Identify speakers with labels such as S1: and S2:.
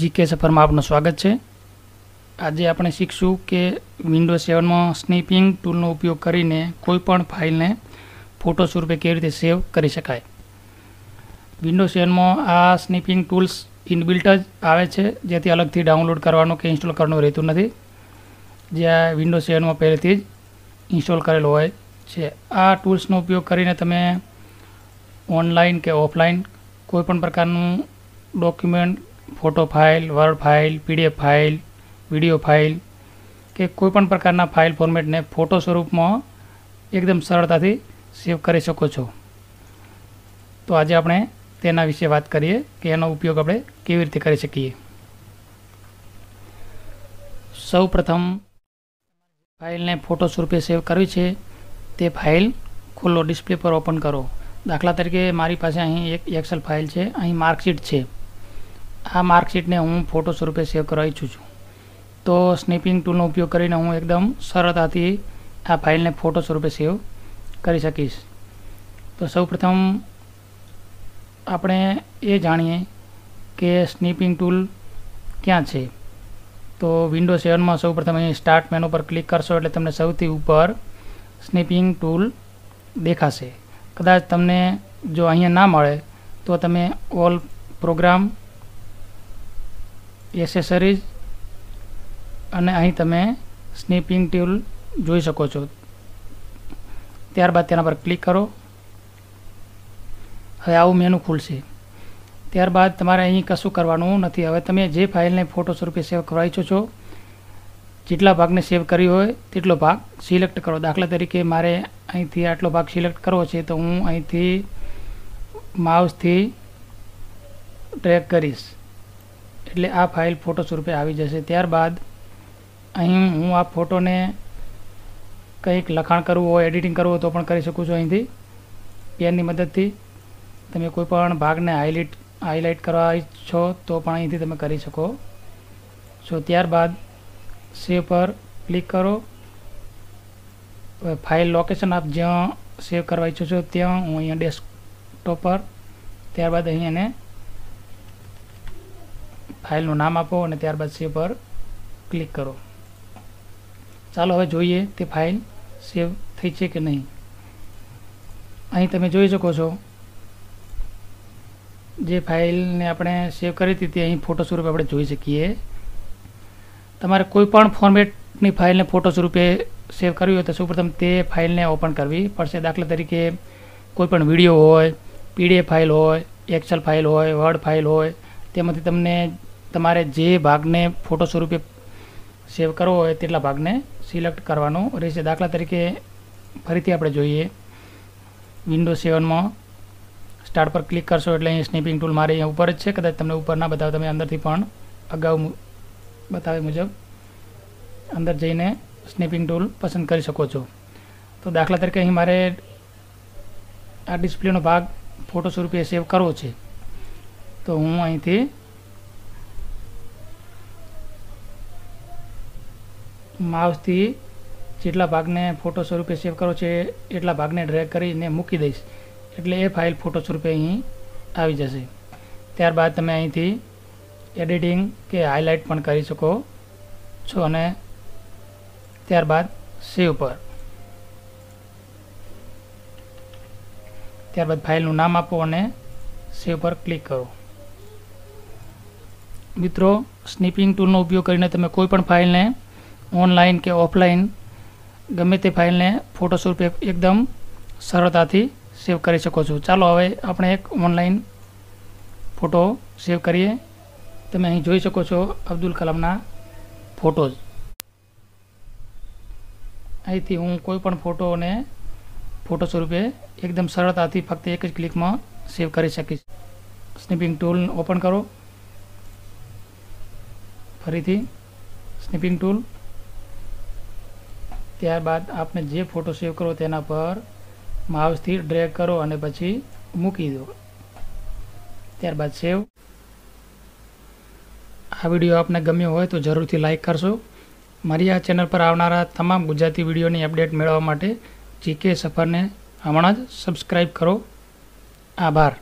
S1: GK સફરમાં આપનું સ્વાગત છે આજે આપણે શીખશું કે વિન્ડો સેવનમાં સ્નીપિંગ ટૂલનો ઉપયોગ કરીને કોઈપણ ફાઇલને ફોટો સ્વરૂપે કેવી રીતે સેવ કરી શકાય વિન્ડો સેવનમાં આ સ્નીપિંગ ટૂલ્સ ઇનબિલ્ટ જ આવે છે જેથી અલગથી ડાઉનલોડ કરવાનું કે ઇન્સ્ટોલ કરવાનું રહેતું નથી જે આ વિન્ડો સેવનમાં પહેલેથી જ ઇન્સ્ટોલ કરેલો હોય છે આ ટૂલ્સનો ઉપયોગ કરીને તમે ઓનલાઈન કે ઓફલાઈન કોઈપણ પ્રકારનું document photo file word file PDF file video file કે કોઈપણ પ્રકારના ફાઇલ ફોર્મેટને ફોટો સ્વરૂપમાં એકદમ સરળતાથી સેવ કરી શકો છો તો આજે આપણે તેના વિશે વાત કરીએ કે એનો ઉપયોગ આપણે કેવી રીતે કરી શકીએ સૌ પ્રથમ ફાઇલને ફોટો સ્વરૂપે સેવ કરવી છે તે ફાઇલ ખોલો ડિસ્પ્લે પર ઓપન કરો દાખલા તરીકે મારી પાસે અહીં એક એક્સેલ ફાઇલ છે અહીં માર્કશીટ છે આ માર્કશીટને હું ફોટો સ્વરૂપે સેવ કરવા ઈચ્છું છું તો સ્નેપિંગ ટૂલનો ઉપયોગ કરીને હું એકદમ સરળતાથી આ ફાઇલને ફોટો સ્વરૂપે સેવ કરી શકીશ તો સૌપ્રથમ આપણે એ જાણીએ કે સ્નીપિંગ ટૂલ ક્યાં છે તો વિન્ડો સેવનમાં સૌપ્રથમ અહીં સ્ટાર્ટ મેનુ પર ક્લિક કરશો એટલે તમને સૌથી ઉપર સ્નીપિંગ ટૂલ દેખાશે કદાચ તમને જો અહીંયા ના મળે તો તમે ઓલ પ્રોગ્રામ એસેસરીઝ અને અહીં તમે સ્નીપિંગ ટ્યુલ જોઈ શકો છો ત્યારબાદ તેના પર ક્લિક કરો હવે આવું મેનુ ખુલશે ત્યારબાદ તમારે અહીં કશું કરવાનું નથી હવે તમે જે ફાઇલને ફોટો સ્વરૂપે સેવ કરવા ઈચ્છો છો જેટલા ભાગને સેવ કરી હોય તેટલો ભાગ સિલેક્ટ કરો દાખલા તરીકે મારે અહીંથી આટલો ભાગ સિલેક્ટ કરવો છે તો હું અહીંથી માઉસથી ટ્રેક કરીશ એટલે આ ફાઇલ ફોટો સ્વરૂપે આવી જશે ત્યારબાદ અહીં હું આ ફોટોને કંઈક લખાણ કરવું હોય એડિટિંગ કરવું તો પણ કરી શકું છું અહીંથી પેનની મદદથી તમે કોઈપણ ભાગને હાઇલાઇટ હાઇલાઇટ કરવા ઈચ્છો તો પણ અહીંથી તમે કરી શકો છો ત્યારબાદ સેવ પર ક્લિક કરો ફાઇલ લોકેશન આપ જ્યાં સેવ કરવા ઈચ્છો છો ત્યાં હું અહીંયા ડેસ્કટોપ પર ત્યારબાદ અહીં એને ફાઇલનું નામ આપો અને ત્યારબાદ સેવ પર ક્લિક કરો ચાલો હવે જોઈએ તે ફાઇલ સેવ થઈ છે કે નહીં અહીં તમે જોઈ શકો છો જે ફાઇલને આપણે સેવ કરી હતી તે અહીં ફોટો સ્વરૂપે આપણે જોઈ શકીએ તમારે કોઈપણ ફોર્મેટની ફાઇલને ફોટો સ્વરૂપે સેવ કરવી હોય તો સૌપ્રથમ તે ફાઇલને ઓપન કરવી પડશે દાખલા તરીકે કોઈપણ વિડીયો હોય પીડીએફ ફાઇલ હોય એક્સેલ ફાઇલ હોય વર્ડ ફાઇલ હોય તેમાંથી તમને તમારે જે ભાગને ફોટો સ્વરૂપે સેવ કરવો હોય તેટલા ભાગને સિલેક્ટ કરવાનો રહેશે દાખલા તરીકે ફરીથી આપણે જોઈએ વિન્ડો સેવનમાં સ્ટાર્ટ પર ક્લિક કરશો એટલે અહીં સ્નેપિંગ ટૂલ મારે અહીંયા ઉપર જ છે કદાચ તમને ઉપર ના બતાવે તમે અંદરથી પણ અગાઉ બતાવ્યા મુજબ અંદર જઈને સ્નેપિંગ ટૂલ પસંદ કરી શકો છો તો દાખલા તરીકે અહીં મારે આ ડિસ્પ્લેનો ભાગ ફોટો સ્વરૂપે સેવ કરવો છે તો હું અહીંથી માઉસથી જેટલા ભાગને ફોટો સ્વરૂપે સેવ કરો છે એટલા ભાગને ડ્રેગ કરીને મૂકી દઈશ એટલે એ ફાઇલ ફોટો સ્વરૂપે અહીં આવી જશે ત્યારબાદ તમે અહીંથી એડિટિંગ કે હાઇલાઇટ પણ કરી શકો છો અને ત્યારબાદ સેવ પર ત્યારબાદ ફાઇલનું નામ આપો અને સેવ પર ક્લિક કરો મિત્રો સ્નીપિંગ ટૂલનો ઉપયોગ કરીને તમે કોઈ પણ ફાઇલને ઓનલાઈન કે ઓફલાઈન ગમે તે ફાઇલને ફોટોશોપ એકદમ સરળતાથી સેવ કરી શકો છો ચાલો હવે આપણે એક ઓનલાઈન ફોટો સેવ કરીએ તમે અહીં જોઈ શકો છો અબ્દુલ કલામના ફોટોઝ અહીંથી હું કોઈપણ ફોટોને ફોટો સ્વરૂપે એકદમ સરળતાથી ફક્ત એક જ ક્લિકમાં સેવ કરી શકીશ સ્નિપિંગ ટૂલ ઓપન કરો ફરીથી સ્નિપિંગ ટૂલ ત્યારબાદ આપને જે ફોટો સેવ કરો તેના પર માઉસથી ડ્રેગ કરો અને પછી મૂકી દો ત્યારબાદ સેવ આ વિડીયો આપને ગમ્યો હોય તો જરૂરથી લાઇક કરશો મારી આ ચેનલ પર આવનારા તમામ ગુજરાતી વિડીયોની અપડેટ મેળવવા માટે જીકે સફરને હમણાં જ સબસ્ક્રાઈબ કરો આભાર